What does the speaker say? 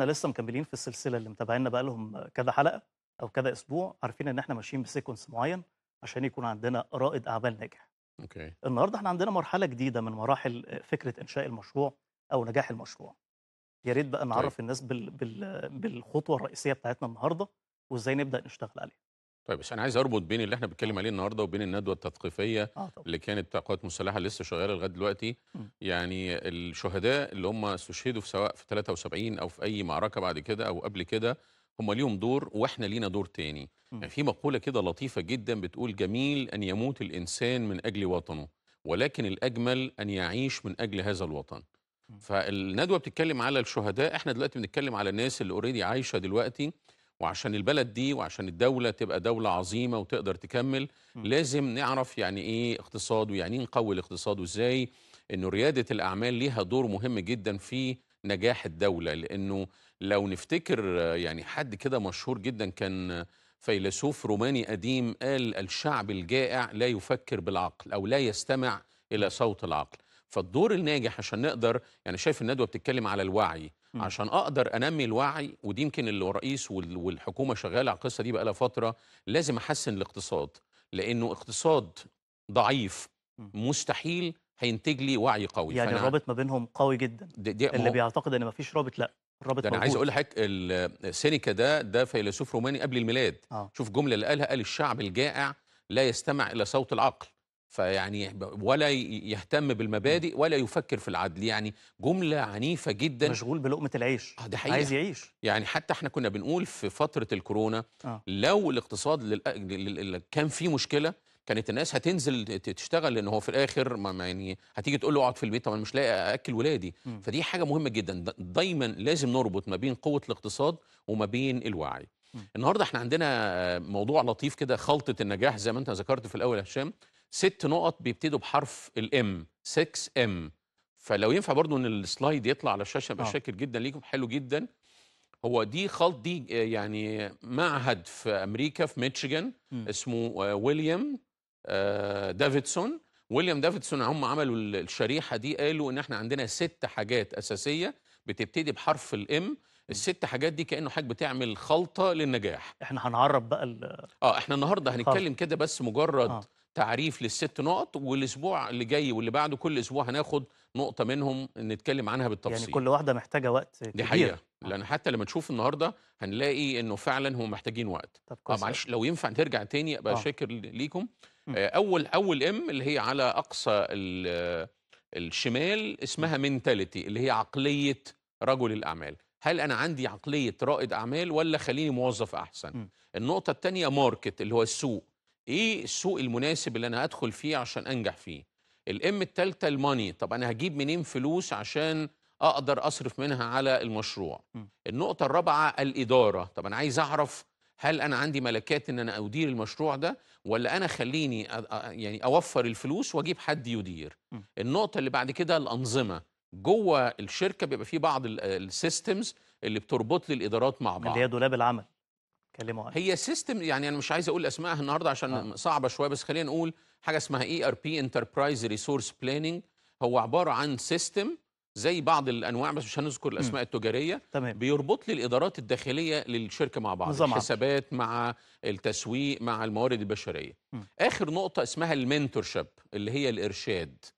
احنا لسه مكملين في السلسله اللي متابعينا بقى لهم كذا حلقه او كذا اسبوع عارفين ان احنا ماشيين بسيكونس معين عشان يكون عندنا رائد اعمال ناجح اوكي النهارده احنا عندنا مرحله جديده من مراحل فكره انشاء المشروع او نجاح المشروع يا ريت بقى طيب. نعرف طيب. الناس بال... بال... بالخطوه الرئيسيه بتاعتنا النهارده وازاي نبدا نشتغل عليها طيب بس انا عايز اربط بين اللي احنا بنتكلم عليه النهارده وبين الندوه التثقيفيه آه طبعا. اللي كانت قوات القوات المسلحه لسه شغاله لغايه دلوقتي يعني الشهداء اللي هم استشهدوا في سواء في 73 او في اي معركه بعد كده او قبل كده هم ليهم دور واحنا لينا دور تاني م. يعني في مقوله كده لطيفه جدا بتقول جميل ان يموت الانسان من اجل وطنه ولكن الاجمل ان يعيش من اجل هذا الوطن فالندوه بتتكلم على الشهداء احنا دلوقتي بنتكلم على الناس اللي اوريدي عايشه دلوقتي وعشان البلد دي وعشان الدولة تبقى دولة عظيمة وتقدر تكمل م. لازم نعرف يعني إيه اقتصاد ويعني إيه نقوي الاقتصاد وإزاي إنه ريادة الأعمال ليها دور مهم جدا في نجاح الدولة لأنه لو نفتكر يعني حد كده مشهور جدا كان فيلسوف روماني قديم قال الشعب الجائع لا يفكر بالعقل أو لا يستمع إلى صوت العقل فالدور الناجح عشان نقدر يعني شايف الندوة بتتكلم على الوعي عشان اقدر انمي الوعي ودي يمكن اللي الرئيس والحكومه شغاله على القصه دي بقالها فتره لازم احسن الاقتصاد لانه اقتصاد ضعيف مستحيل هينتج لي وعي قوي يعني الرابط ما بينهم قوي جدا دي دي اللي بيعتقد ان ما فيش رابط لا الرابط ده انا عايز اقول لحضرتك سينيكا ده ده فيلسوف روماني قبل الميلاد آه. شوف جمله اللي قالها قال الشعب الجائع لا يستمع الى صوت العقل فيعني ولا يهتم بالمبادئ ولا يفكر في العدل يعني جملة عنيفة جدا مشغول بلقمة العيش آه ده حقيقة. عايز يعيش يعني حتى احنا كنا بنقول في فترة الكورونا آه. لو الاقتصاد لل... كان فيه مشكلة كانت الناس هتنزل تشتغل لان هو في الاخر ما يعني هتيجي تقول له اقعد في البيت طب انا مش لاقي اكل ولادي م. فدي حاجه مهمه جدا دايما لازم نربط ما بين قوه الاقتصاد وما بين الوعي م. النهارده احنا عندنا موضوع لطيف كده خلطه النجاح زي ما انت ذكرت في الاول يا هشام ست نقط بيبتدوا بحرف الام 6 ام فلو ينفع برضو ان السلايد يطلع على الشاشه ابقى آه. شاكر جدا ليكم حلو جدا هو دي خلط دي يعني معهد في امريكا في ميشيغان اسمه آه، ويليام آه، دافيدسون ويليام دافيدسون هم عملوا الشريحه دي قالوا ان احنا عندنا ست حاجات اساسيه بتبتدي بحرف الام الست حاجات دي كانه حاجه بتعمل خلطه للنجاح احنا هنعرب بقى اه احنا النهارده هنتكلم كده بس مجرد آه. تعريف للست نقط والاسبوع اللي جاي واللي بعده كل اسبوع هناخد نقطه منهم نتكلم عنها بالتفصيل يعني كل واحده محتاجه وقت كبير دي حقيقه آه. لان حتى لما تشوف النهارده هنلاقي انه فعلا هم محتاجين وقت طب آه، كويس معلش لو ينفع ترجع تاني ابقى آه. شاكر ليكم آه اول اول ام اللي هي على اقصى الشمال اسمها منتاليتي اللي هي عقليه رجل الاعمال هل انا عندي عقليه رائد اعمال ولا خليني موظف احسن م. النقطه الثانيه ماركت اللي هو السوق ايه السوق المناسب اللي انا هدخل فيه عشان انجح فيه الام الثالثه الماني طب انا هجيب منين فلوس عشان اقدر اصرف منها على المشروع م. النقطه الرابعه الاداره طب انا عايز اعرف هل انا عندي ملكات ان انا ادير المشروع ده ولا انا خليني يعني اوفر الفلوس واجيب حد يدير م. النقطه اللي بعد كده الانظمه جوه الشركه بيبقى في بعض السيستمز اللي بتربط لي الادارات مع بعض اللي هي دولاب العمل اتكلموا عنها هي سيستم يعني انا مش عايز اقول اسمائها النهارده عشان آه. صعبه شويه بس خلينا نقول حاجه اسمها اي ار بي انتربرايز ريسورس بلاننج هو عباره عن سيستم زي بعض الانواع بس مش هنذكر الاسماء م. التجاريه تمام. بيربط لي الادارات الداخليه للشركه مع بعض نظام الحسابات مع التسويق مع الموارد البشريه م. اخر نقطه اسمها المنتور شيب اللي هي الارشاد